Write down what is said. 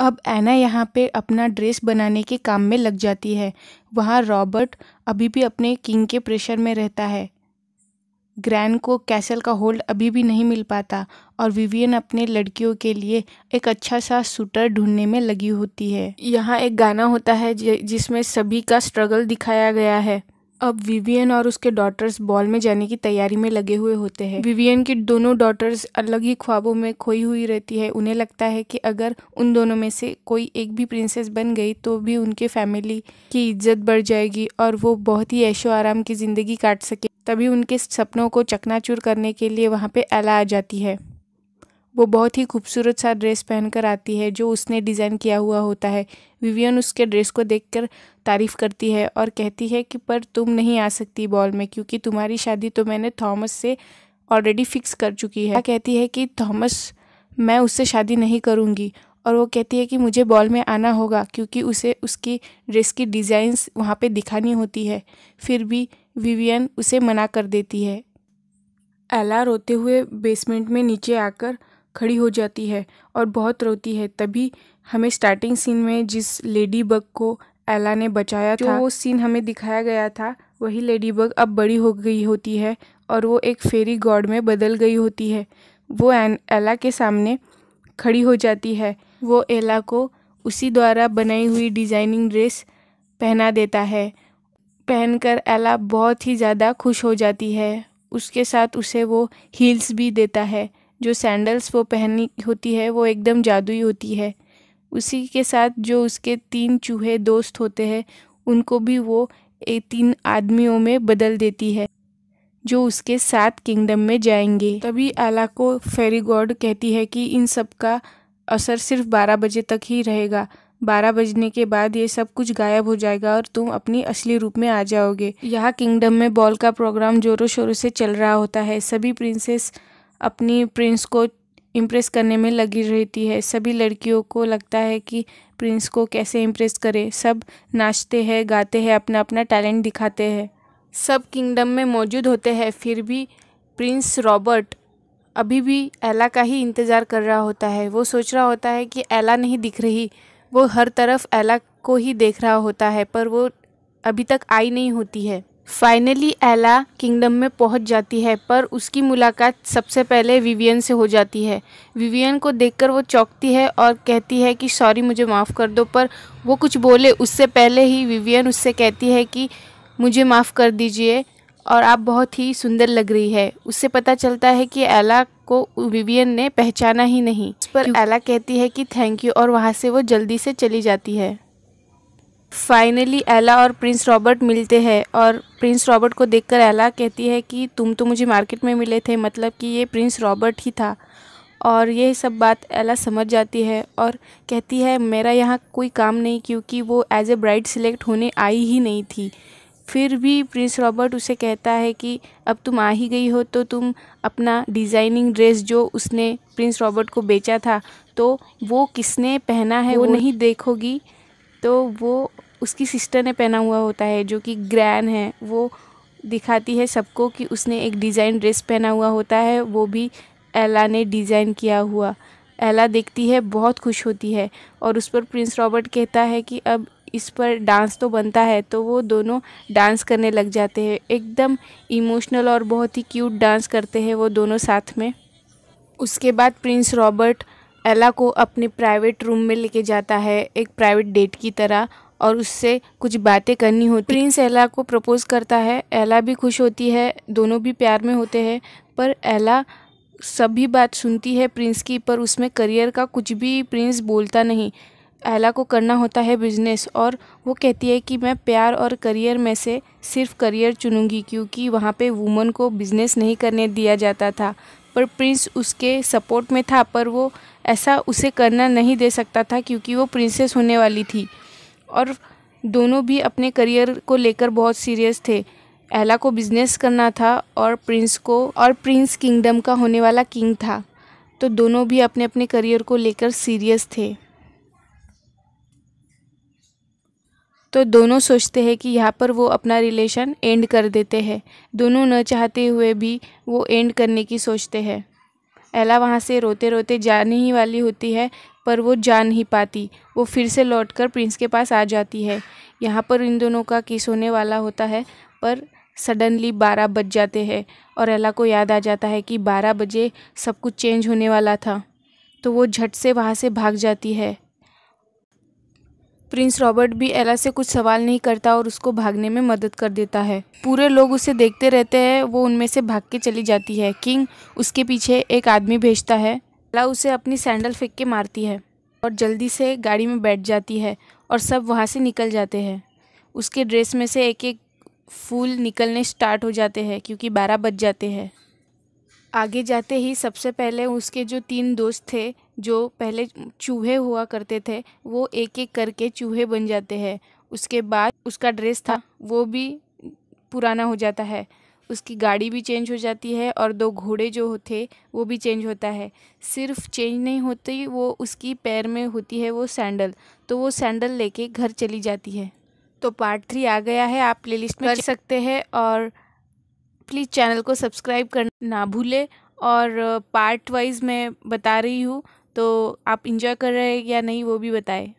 अब ऐना यहाँ पे अपना ड्रेस बनाने के काम में लग जाती है वहाँ रॉबर्ट अभी भी अपने किंग के प्रेशर में रहता है ग्रैन को कैसल का होल्ड अभी भी नहीं मिल पाता और विवियन अपने लड़कियों के लिए एक अच्छा सा सूटर ढूंढने में लगी होती है यहाँ एक गाना होता है जिसमें सभी का स्ट्रगल दिखाया गया है अब विवियन और उसके डॉटर्स बॉल में जाने की तैयारी में लगे हुए होते हैं विवियन की दोनों डॉटर्स अलग ही ख्वाबों में खोई हुई रहती है उन्हें लगता है कि अगर उन दोनों में से कोई एक भी प्रिंसेस बन गई तो भी उनके फैमिली की इज्जत बढ़ जाएगी और वो बहुत ही ऐशो आराम की ज़िंदगी काट सके तभी उनके सपनों को चकनाचूर करने के लिए वहाँ पे एला आ जाती है वो बहुत ही खूबसूरत सा ड्रेस पहनकर आती है जो उसने डिज़ाइन किया हुआ होता है विवियन उसके ड्रेस को देखकर तारीफ़ करती है और कहती है कि पर तुम नहीं आ सकती बॉल में क्योंकि तुम्हारी शादी तो मैंने थॉमस से ऑलरेडी फिक्स कर चुकी है कहती है कि थॉमस मैं उससे शादी नहीं करूँगी और वो कहती है कि मुझे बॉल में आना होगा क्योंकि उसे उसकी ड्रेस की डिज़ाइंस वहाँ पर दिखानी होती है फिर भी विवियन उसे मना कर देती है एला रोते हुए बेसमेंट में नीचे आकर खड़ी हो जाती है और बहुत रोती है तभी हमें स्टार्टिंग सीन में जिस लेडी बग को एला ने बचाया था वो सीन हमें दिखाया गया था वही लेडी बग अब बड़ी हो गई होती है और वो एक फेरी गॉड में बदल गई होती है वो एन एला के सामने खड़ी हो जाती है वो एला को उसी द्वारा बनाई हुई डिज़ाइनिंग ड्रेस पहना देता है पहनकर एला बहुत ही ज़्यादा खुश हो जाती है उसके साथ उसे वो हील्स भी देता है जो सैंडल्स वो पहनी होती है वो एकदम जादुई होती है उसी के साथ जो उसके तीन चूहे दोस्त होते हैं उनको भी वो तीन आदमियों में बदल देती है जो उसके साथ किंगडम में जाएंगे तभी आला को फेरी गॉड कहती है कि इन सब का असर सिर्फ बारह बजे तक ही रहेगा बारह बजने के बाद ये सब कुछ गायब हो जाएगा और तुम अपनी असली रूप में आ जाओगे यहाँ किंगडम में बॉल का प्रोग्राम जोरों शोरों से चल रहा होता है सभी प्रिंसेस अपनी प्रिंस को इम्प्रेस करने में लगी रहती है सभी लड़कियों को लगता है कि प्रिंस को कैसे इम्प्रेस करें सब नाचते हैं गाते हैं अपना अपना टैलेंट दिखाते हैं सब किंगडम में मौजूद होते हैं फिर भी प्रिंस रॉबर्ट अभी भी एला का ही इंतज़ार कर रहा होता है वो सोच रहा होता है कि एला नहीं दिख रही वो हर तरफ एला को ही देख रहा होता है पर वो अभी तक आई नहीं होती है फाइनली एला किंगडम में पहुंच जाती है पर उसकी मुलाकात सबसे पहले विवियन से हो जाती है विवियन को देखकर वो चौंकती है और कहती है कि सॉरी मुझे माफ़ कर दो पर वो कुछ बोले उससे पहले ही विवियन उससे कहती है कि मुझे माफ़ कर दीजिए और आप बहुत ही सुंदर लग रही है उससे पता चलता है कि एला को विवियन ने पहचाना ही नहीं उस पर एला कहती है कि थैंक यू और वहाँ से वो जल्दी से चली जाती है फाइनली एला और प्रिंस रॉबर्ट मिलते हैं और प्रिंस रॉबर्ट को देखकर एला कहती है कि तुम तो मुझे मार्केट में मिले थे मतलब कि ये प्रिंस रॉबर्ट ही था और ये सब बात एला समझ जाती है और कहती है मेरा यहाँ कोई काम नहीं क्योंकि वो एज ए ब्राइड सिलेक्ट होने आई ही नहीं थी फिर भी प्रिंस रॉबर्ट उसे कहता है कि अब तुम आ ही गई हो तो तुम अपना डिज़ाइनिंग ड्रेस जो उसने प्रिंस रॉबर्ट को बेचा था तो वो किसने पहना है वो, वो नहीं देखोगी तो वो उसकी सिस्टर ने पहना हुआ होता है जो कि ग्रैन है वो दिखाती है सबको कि उसने एक डिज़ाइन ड्रेस पहना हुआ होता है वो भी एला ने डिज़ाइन किया हुआ एला देखती है बहुत खुश होती है और उस पर प्रिंस रॉबर्ट कहता है कि अब इस पर डांस तो बनता है तो वो दोनों डांस करने लग जाते हैं एकदम इमोशनल और बहुत ही क्यूट डांस करते हैं वो दोनों साथ में उसके बाद प्रिंस रॉबर्ट एला को अपने प्राइवेट रूम में लेके जाता है एक प्राइवेट डेट की तरह और उससे कुछ बातें करनी होती प्रिंस एला को प्रपोज करता है एला भी खुश होती है दोनों भी प्यार में होते हैं पर एला सभी बात सुनती है प्रिंस की पर उसमें करियर का कुछ भी प्रिंस बोलता नहीं एला को करना होता है बिजनेस और वो कहती है कि मैं प्यार और करियर में से सिर्फ करियर चुनूँगी क्योंकि वहाँ पे वुमन को बिजनेस नहीं करने दिया जाता था पर प्रिंस उसके सपोर्ट में था पर वो ऐसा उसे करना नहीं दे सकता था क्योंकि वो प्रिंसेस होने वाली थी और दोनों भी अपने करियर को लेकर बहुत सीरियस थे एला को बिजनेस करना था और प्रिंस को और प्रिंस किंगडम का होने वाला किंग था तो दोनों भी अपने अपने करियर को लेकर सीरियस थे तो दोनों सोचते हैं कि यहाँ पर वो अपना रिलेशन एंड कर देते हैं दोनों न चाहते हुए भी वो एंड करने की सोचते हैं एला वहाँ से रोते रोते जाने ही वाली होती है पर वो जा नहीं पाती वो फिर से लौटकर प्रिंस के पास आ जाती है यहाँ पर इन दोनों का किस होने वाला होता है पर सडनली बारह बज जाते हैं और एला को याद आ जाता है कि बारह बजे सब कुछ चेंज होने वाला था तो वो झट से वहाँ से भाग जाती है प्रिंस रॉबर्ट भी एला से कुछ सवाल नहीं करता और उसको भागने में मदद कर देता है पूरे लोग उसे देखते रहते हैं वो उनमें से भाग के चली जाती है किंग उसके पीछे एक आदमी भेजता है एला उसे अपनी सैंडल फेंक के मारती है और जल्दी से गाड़ी में बैठ जाती है और सब वहाँ से निकल जाते हैं उसके ड्रेस में से एक एक फूल निकलने स्टार्ट हो जाते हैं क्योंकि बारह बज जाते हैं आगे जाते ही सबसे पहले उसके जो तीन दोस्त थे जो पहले चूहे हुआ करते थे वो एक एक करके चूहे बन जाते हैं उसके बाद उसका ड्रेस था वो भी पुराना हो जाता है उसकी गाड़ी भी चेंज हो जाती है और दो घोड़े जो थे वो भी चेंज होता है सिर्फ चेंज नहीं होती वो उसकी पैर में होती है वो सैंडल तो वो सैंडल लेके घर चली जाती है तो पार्ट थ्री आ गया है आप प्लेलिस्ट में कर सकते हैं और प्लीज़ चैनल को सब्सक्राइब करना ना भूलें और पार्ट वाइज मैं बता रही हूँ तो आप इंजॉय कर रहे हैं या नहीं वो भी बताएं